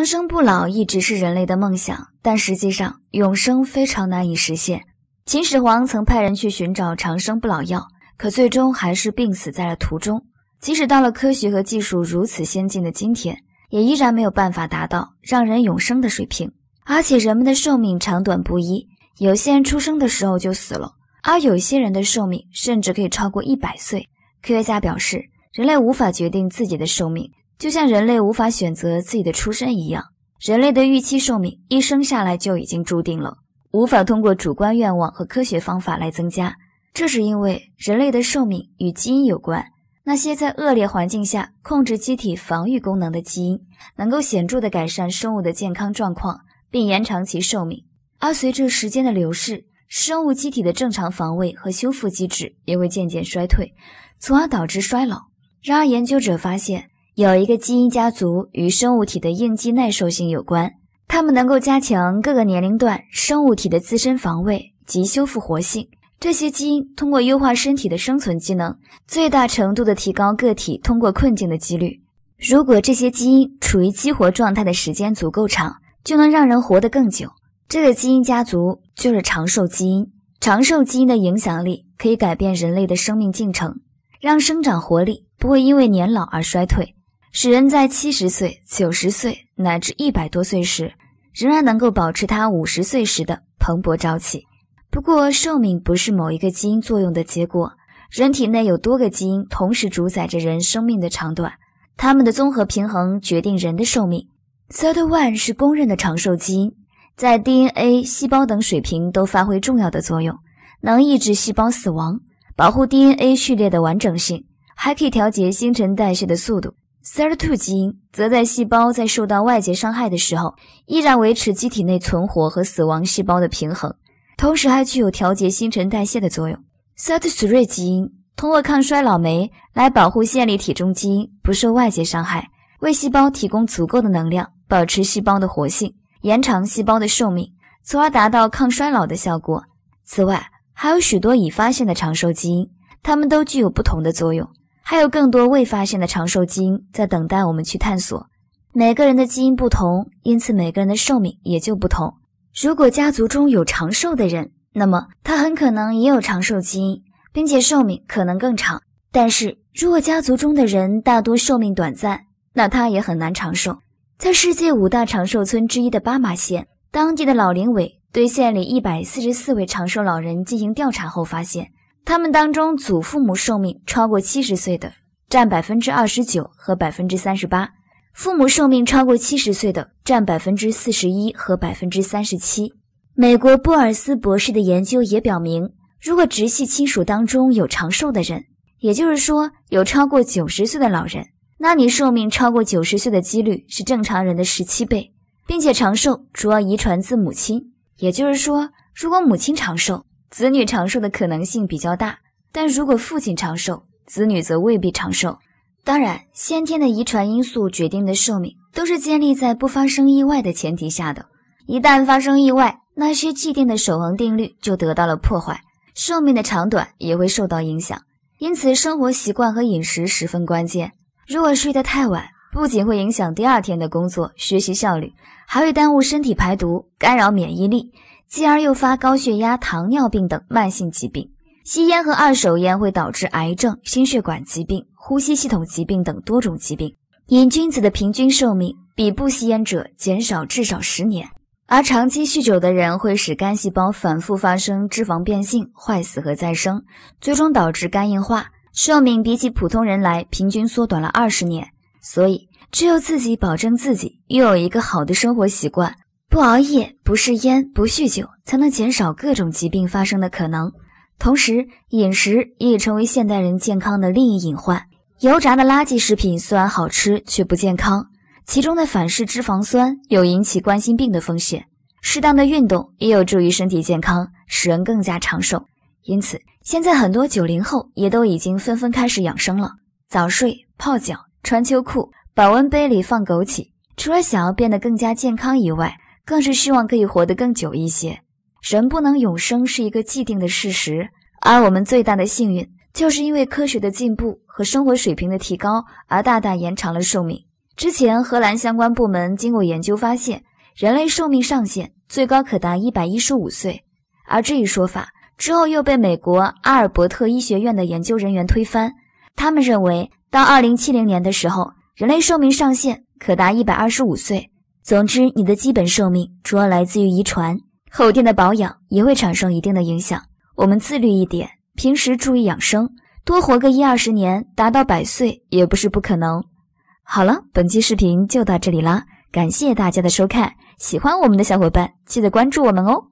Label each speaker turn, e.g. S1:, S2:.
S1: 长生不老一直是人类的梦想，但实际上永生非常难以实现。秦始皇曾派人去寻找长生不老药，可最终还是病死在了途中。即使到了科学和技术如此先进的今天，也依然没有办法达到让人永生的水平。而且人们的寿命长短不一，有些人出生的时候就死了，而有些人的寿命甚至可以超过一百岁。科学家表示，人类无法决定自己的寿命。就像人类无法选择自己的出身一样，人类的预期寿命一生下来就已经注定了，无法通过主观愿望和科学方法来增加。这是因为人类的寿命与基因有关。那些在恶劣环境下控制机体防御功能的基因，能够显著地改善生物的健康状况，并延长其寿命。而随着时间的流逝，生物机体的正常防卫和修复机制也会渐渐衰退，从而导致衰老。然而，研究者发现。有一个基因家族与生物体的应激耐受性有关，它们能够加强各个年龄段生物体的自身防卫及修复活性。这些基因通过优化身体的生存机能，最大程度地提高个体通过困境的几率。如果这些基因处于激活状态的时间足够长，就能让人活得更久。这个基因家族就是长寿基因。长寿基因的影响力可以改变人类的生命进程，让生长活力不会因为年老而衰退。使人在七十岁、九十岁乃至一百多岁时，仍然能够保持他五十岁时的蓬勃朝气。不过，寿命不是某一个基因作用的结果，人体内有多个基因同时主宰着人生命的长短，它们的综合平衡决定人的寿命。Third one 是公认的长寿基因，在 DNA、细胞等水平都发挥重要的作用，能抑制细胞死亡，保护 DNA 序列的完整性，还可以调节新陈代谢的速度。SIRT2 基因则在细胞在受到外界伤害的时候，依然维持机体内存活和死亡细胞的平衡，同时还具有调节新陈代谢的作用。SIRT3 基因通过抗衰老酶来保护线粒体中基因不受外界伤害，为细胞提供足够的能量，保持细胞的活性，延长细胞的寿命，从而达到抗衰老的效果。此外，还有许多已发现的长寿基因，它们都具有不同的作用。还有更多未发现的长寿基因在等待我们去探索。每个人的基因不同，因此每个人的寿命也就不同。如果家族中有长寿的人，那么他很可能也有长寿基因，并且寿命可能更长。但是如果家族中的人大多寿命短暂，那他也很难长寿。在世界五大长寿村之一的巴马县，当地的老林伟对县里一百四十四位长寿老人进行调查后发现。他们当中祖父母寿命超过七十岁的占百分之二十九和百分之三十八，父母寿命超过七十岁的占百分之四十一和百分之三十七。美国波尔斯博士的研究也表明，如果直系亲属当中有长寿的人，也就是说有超过九十岁的老人，那你寿命超过九十岁的几率是正常人的十七倍，并且长寿主要遗传自母亲，也就是说，如果母亲长寿。子女长寿的可能性比较大，但如果父亲长寿，子女则未必长寿。当然，先天的遗传因素决定的寿命都是建立在不发生意外的前提下的。一旦发生意外，那些既定的守恒定律就得到了破坏，寿命的长短也会受到影响。因此，生活习惯和饮食十分关键。如果睡得太晚，不仅会影响第二天的工作学习效率，还会耽误身体排毒，干扰免疫力。继而诱发高血压、糖尿病等慢性疾病。吸烟和二手烟会导致癌症、心血管疾病、呼吸系统疾病等多种疾病。瘾君子的平均寿命比不吸烟者减少至少十年。而长期酗酒的人会使肝细胞反复发生脂肪变性、坏死和再生，最终导致肝硬化，寿命比起普通人来平均缩短了二十年。所以，只有自己保证自己拥有一个好的生活习惯。不熬夜，不吸烟，不酗酒，才能减少各种疾病发生的可能。同时，饮食也已成为现代人健康的另一隐患。油炸的垃圾食品虽然好吃，却不健康，其中的反式脂肪酸有引起冠心病的风险。适当的运动也有助于身体健康，使人更加长寿。因此，现在很多九零后也都已经纷纷开始养生了：早睡、泡脚、穿秋裤、保温杯里放枸杞。除了想要变得更加健康以外，更是希望可以活得更久一些。人不能永生是一个既定的事实，而我们最大的幸运，就是因为科学的进步和生活水平的提高，而大大延长了寿命。之前，荷兰相关部门经过研究发现，人类寿命上限最高可达一百一十五岁，而这一说法之后又被美国阿尔伯特医学院的研究人员推翻。他们认为，到二零七零年的时候，人类寿命上限可达一百二十五岁。总之，你的基本寿命主要来自于遗传，后天的保养也会产生一定的影响。我们自律一点，平时注意养生，多活个一二十年，达到百岁也不是不可能。好了，本期视频就到这里啦，感谢大家的收看。喜欢我们的小伙伴，记得关注我们哦。